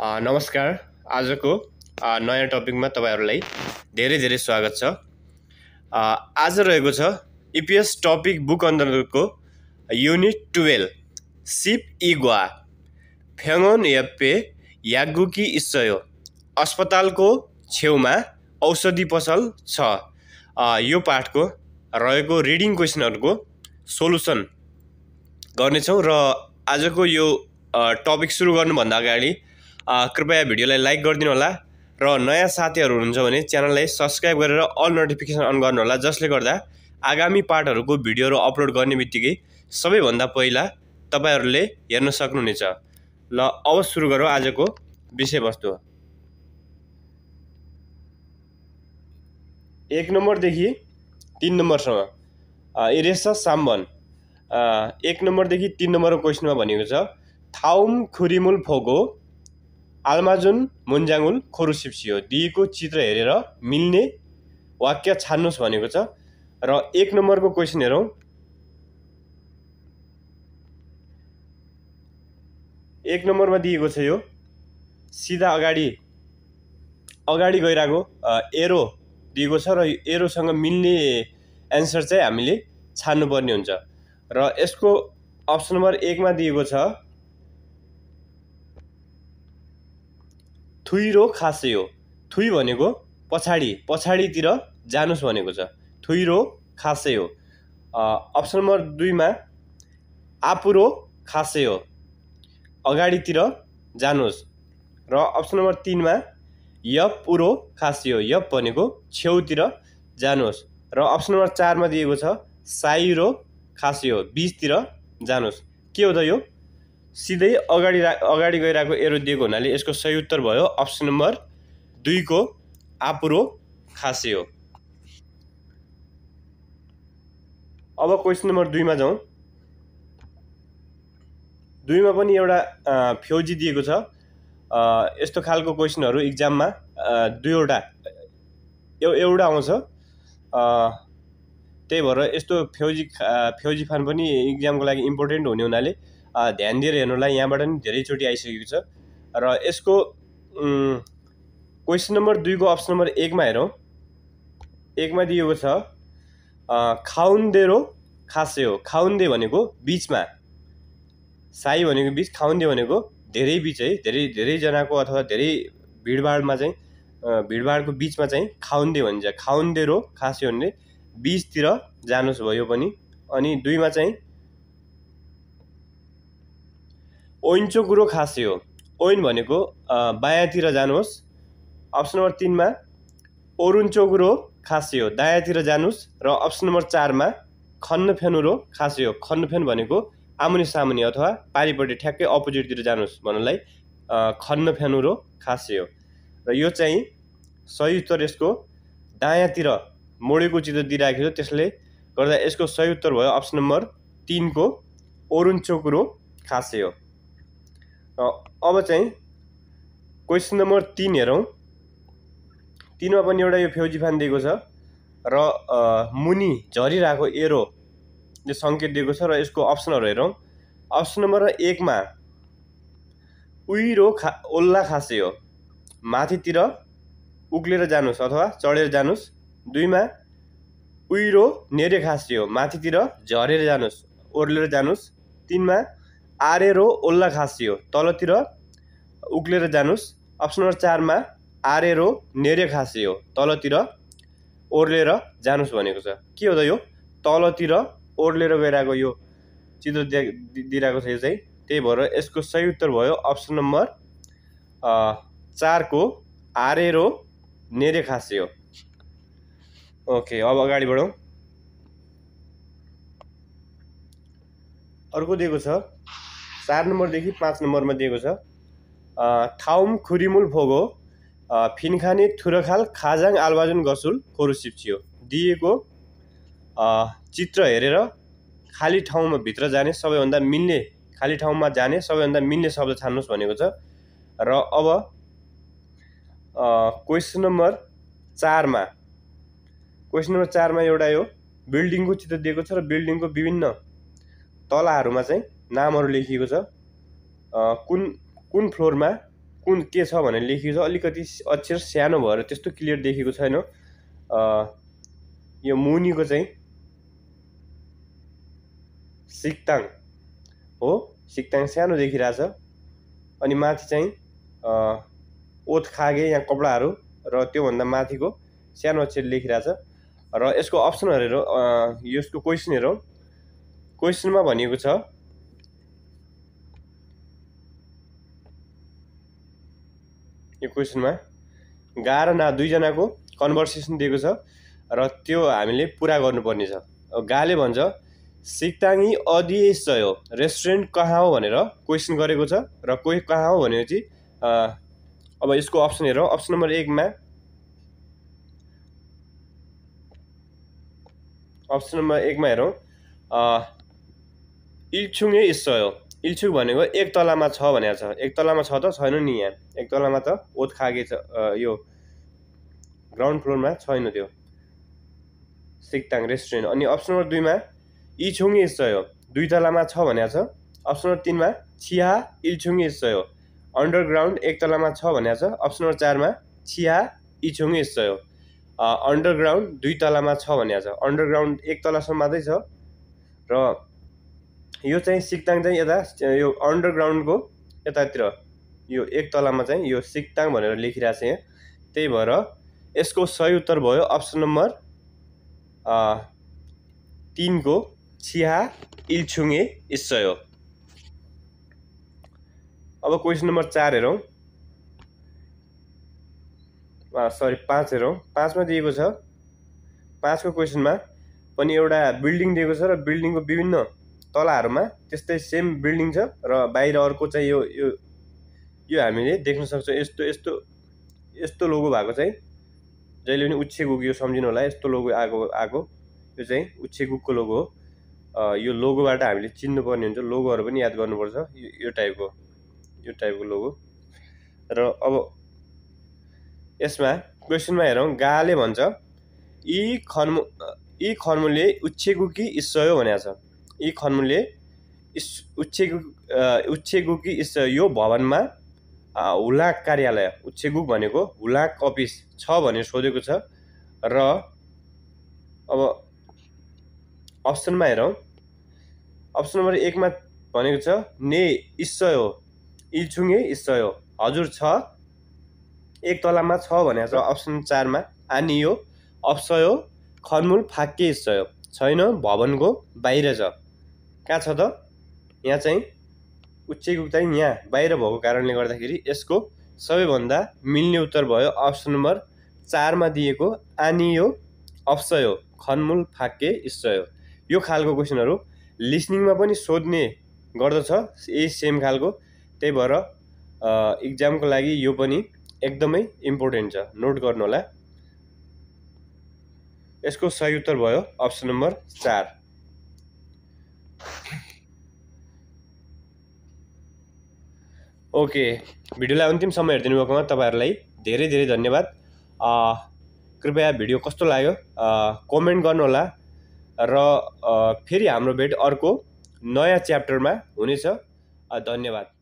नमस्कार आजको नयाँ टपिकमा तपाईँहरूलाई धेरै धेरै स्वागत छ आज रहेको छ इपिएस टपिक बुक अन्तर्गतको युनिट टुवेल्भ सिप इग्वा फ्याङोन यप्पे यागुकी इस्सयो अस्पतालको छेउमा औषधि पसल छ यो पाठको रहेको रिडिङ क्वेसनहरूको सोलुसन गर्नेछौँ र आजको यो टपिक सुरु गर्नुभन्दा अगाडि कृपया भिडियोलाई लाइक गरिदिनु होला र नयाँ साथीहरू हुनुहुन्छ भने च्यानललाई सब्सक्राइब गरेर अल नोटिफिकेसन अन गर्नुहोला जसले गर्दा आगामी पार्टहरूको भिडियोहरू अपलोड गर्ने बित्तिकै सबैभन्दा पहिला तपाईँहरूले हेर्न सक्नुहुनेछ ल अब सुरु गरौँ आजको विषयवस्तु एक नम्बरदेखि तिन नम्बरसम्म इरेस साम्बन एक नम्बरदेखि तिन नम्बरको क्वेसनमा भनेको छ थाउम खुरिमुल फोगो आल्माजुन मुन्जाङुल खोरुसिप्सियो दिएको चित्र हेरेर मिल्ने वाक्य छान्नुहोस् भनेको छ र एक नम्बरको क्वेसन हेरौँ एक नम्बरमा दिएको छ यो सिधा अगाडि अगाडि गइरहेको एरो दिएको छ र एरोसँग मिल्ने एन्सर चाहिँ हामीले छान्नुपर्ने हुन्छ र यसको अप्सन नम्बर एकमा दिएको छ थुइरो खासेयो थुइ भनेको पछाडि पछाडितिर जानुस् भनेको छ थुइरो खासेयो अप्सन नम्बर दुईमा आपुरो खासेयो अगाडितिर जानुहोस् र अप्सन नम्बर तिनमा यप पुरो खासियो यप भनेको छेउतिर जानुहोस् र अप्सन नम्बर चारमा दिएको छ साइरो खासियो बिचतिर जानुहोस् के हो त यो सिधै अगाडि रा अगाडि गइरहेको एरो दिएको हुनाले यसको सही उत्तर भयो अप्सन नम्बर दुईको आपुरो खासे हो अब क्वेसन नम्बर दुईमा जाउँ दुईमा पनि एउटा फ्यौजी दिएको छ यस्तो खालको क्वेसनहरू इक्जाममा दुईवटा एउ एउटा आउँछ त्यही भएर यस्तो फ्यौजी फ्यौजी फान पनि इक्जामको लागि इम्पोर्टेन्ट हुने हुनाले ध्यान दिएर हेर्नुलाई यहाँबाट पनि धेरैचोटि आइसकेको छ र यसको क्वेसन नम्बर दुईको अप्सन नम्बर एकमा हेरौँ एकमा दिएको छ खाउन्देरो खासै हो खाउन्दे भनेको बिचमा साई भनेको बिच खाउन्दे भनेको धेरै बिच है धेरै धेरैजनाको अथवा धेरै भिडभाडमा चाहिँ भिडभाडको बिचमा चाहिँ खाउन्दे भनिन्छ खाउन्देरो खासै हो भने बिचतिर जानुहोस् भयो पनि अनि दुईमा चाहिँ ओइनचो कुरो खासै हो ओइन भनेको बायाँतिर जानुहोस् अप्सन नम्बर तिनमा ओरुन्चोगुरो खासै हो दायाँतिर जानुहोस् र अप्सन नम्बर चारमा खन्नफेनुरो खासै हो खन्नफेन भनेको आमुनि सामुनि अथवा पारिपट्टि ठ्याक्कै अपोजिटतिर जानुहोस् भन्नलाई खन्नफेनुरो खासै हो र यो चाहिँ सही उत्तर यसको दायाँतिर मोडेको चित्र दिइराखेको छ त्यसले गर्दा यसको सही उत्तर भयो अप्सन नम्बर तिनको कुरो खासै हो अब चाहिँ क्वेसन नम्बर तिन हेरौँ तिनमा पनि एउटा यो फेउजी फान दिएको छ र मुनि झरिरहेको एरो यो सङ्केत दिएको छ र यसको अप्सनहरू हेरौँ अप्सन नम्बर एकमा उहिरो खा ओल्ला खासे हो माथितिर उक्लेर जानुहोस् अथवा चढेर जानुहोस् दुईमा उहिरो नेरे खासे हो माथितिर झरेर जानुहोस् ओर्लेर जानुहोस् तिनमा आरेरो ओल्ला खासियो तलतिर उक्लेर जानुस् अप्सन नम्बर चारमा आरेरो नेरे खासियो तलतिर ओर्लेर जानुस् भनेको छ के हो त यो तलतिर ओर्लेर गइरहेको यो चित्र दिइरहेको छ यो चाहिँ त्यही भएर यसको सही उत्तर भयो अप्सन नम्बर चारको आरेरो नेरे खासियो ओके अब अगाडि बढौँ अर्को दिएको छ चार नम्बरदेखि पाँच नम्बरमा दिएको छ थाउम खुरिमुल फोगो फिनखाने थुरखाल खाजाङ आलबाजुन गसुल खोरुसिप्चियो दिएको चित्र हेरेर खाली ठाउँमा भित्र जाने सबैभन्दा मिल्ने खाली ठाउँमा जाने सबैभन्दा मिल्ने शब्द छान्नुहोस् भनेको छ र अब क्वेसन नम्बर चारमा क्वेसन नम्बर चारमा एउटा यो बिल्डिङको चित्र दिएको छ र बिल्डिङको विभिन्न तलाहरूमा चाहिँ नामहरू लेखिएको छ कुन कुन फ्लोरमा कुन के छ भनेर लेखिएको छ अलिकति अक्षर सानो भएर त्यस्तो क्लियर देखेको छैन यो मुनिको चाहिँ सिक्ताङ हो सिक्ताङ सानो देखिरहेछ अनि माथि चाहिँ ओत खागे यहाँ कपडाहरू र त्योभन्दा माथिको सानो अक्षर लेखिरहेछ र यसको अप्सन हेरौँ यसको क्वेसन हेरौँ क्वेसनमा भनेको छ यो क्वेसनमा र ना दुईजनाको कन्भर्सेसन दिएको छ र त्यो हामीले पुरा गर्नुपर्ने छ गाले भन्छ सिक्ताङी अदिएस हो रेस्टुरेन्ट कहाँ हो भनेर क्वेसन गरेको छ र कोही कहाँ हो भनेपछि अब यसको अप्सन हेरौँ अप्सन नम्बर एकमा अप्सन नम्बर एकमा हेरौँ इच्छुङे इस्सयो इल्छु भनेको एक तलामा छ भनेको छ एक तलामा छ त छैन नि यहाँ एक तलामा त ओत खागे छ यो ग्राउन्ड फ्लोरमा छैन त्यो सिक्ताङ रेस्टुरेन्ट अनि अप्सन नम्बर दुईमा इछुङ्गे हो दुई तलामा छ भनेको छ अप्सन नम्बर तिनमा छिया इल्छुङ्गे सयो अन्डरग्राउन्ड एक तलामा छ भनेको छ अप्सन नम्बर चारमा छिया इछुङ्गे हो अन्डरग्राउन्ड दुई तलामा छ भनेको छ अन्डरग्राउन्ड एक तलासम्म मात्रै छ र यो चाहिँ सिक्ताङ चाहिँ यता यो अन्डरग्राउन्डको यतातिर यो एक तलामा चाहिँ यो सिक्ताङ भनेर लेखिरहेको छ यहाँ त्यही भएर यसको सही उत्तर भयो अप्सन नम्बर तिनको छिहा इल्छुङ्गे इस्सयो अब क्वेसन नम्बर चार हेरौँ सरी पाँच हेरौँ पाँचमा दिएको छ पाँचको क्वेसनमा पनि एउटा बिल्डिङ दिएको छ र बिल्डिङको विभिन्न तलाहरूमा त्यस्तै सेम बिल्डिङ छ र बाहिर अर्को चाहिँ यो यो यो हामीले देख्न सक्छौँ यस्तो यस्तो यस्तो लोगो भएको चाहिँ जहिले पनि उच्छेकुक यो सम्झिनु होला यस्तो लोगो आएको आएको यो चाहिँ उच्छेकुकको लोगो हो यो लोगोबाट हामीले चिन्नुपर्ने हुन्छ लोगोहरू पनि याद गर्नुपर्छ यो टाइपको यो टाइपको लोगो र अब यसमा क्वेसनमा हेरौँ गाले भन्छ यी खन्मु यी खन्मुले उच्छेकुकी इसयो भनेको छ यी खनमूलले इस उच्छेगु उच्छेगुकी इस यो भवनमा हुलाक कार्यालय उच्छेगुक भनेको हुलाक अफिस छ भनेर सोधेको छ र अब अप्सनमा हेरौँ अप्सन नम्बर एकमा भनेको छ ने इस्सय हो इल्छुङ्गे इस्सय हो हजुर छ एक तलामा छ भनेको छ अप्सन चारमा आनियो अप्सय खनमूल फाके इस्सय छैन भवनको बाहिर छ कहाँ छ त यहाँ चाहिँ चाहिँ यहाँ बाहिर भएको कारणले गर्दाखेरि यसको सबैभन्दा मिल्ने उत्तर भयो अप्सन नम्बर चारमा दिएको आनियो अप्सय हो खनमूल फाके इस्सय हो यो खालको क्वेसनहरू लिसनिङमा पनि सोध्ने गर्दछ यही सेम खालको त्यही भएर इक्जामको लागि यो पनि एकदमै इम्पोर्टेन्ट छ नोट गर्नु होला यसको सही उत्तर भयो अप्सन नम्बर चार ओके भिडियोलाई समय हेरिदिनु भएकोमा तपाईँहरूलाई धेरै धेरै धन्यवाद कृपया भिडियो कस्तो लाग्यो कमेन्ट गर्नुहोला र फेरि हाम्रो भेट अर्को नयाँ च्याप्टरमा हुनेछ धन्यवाद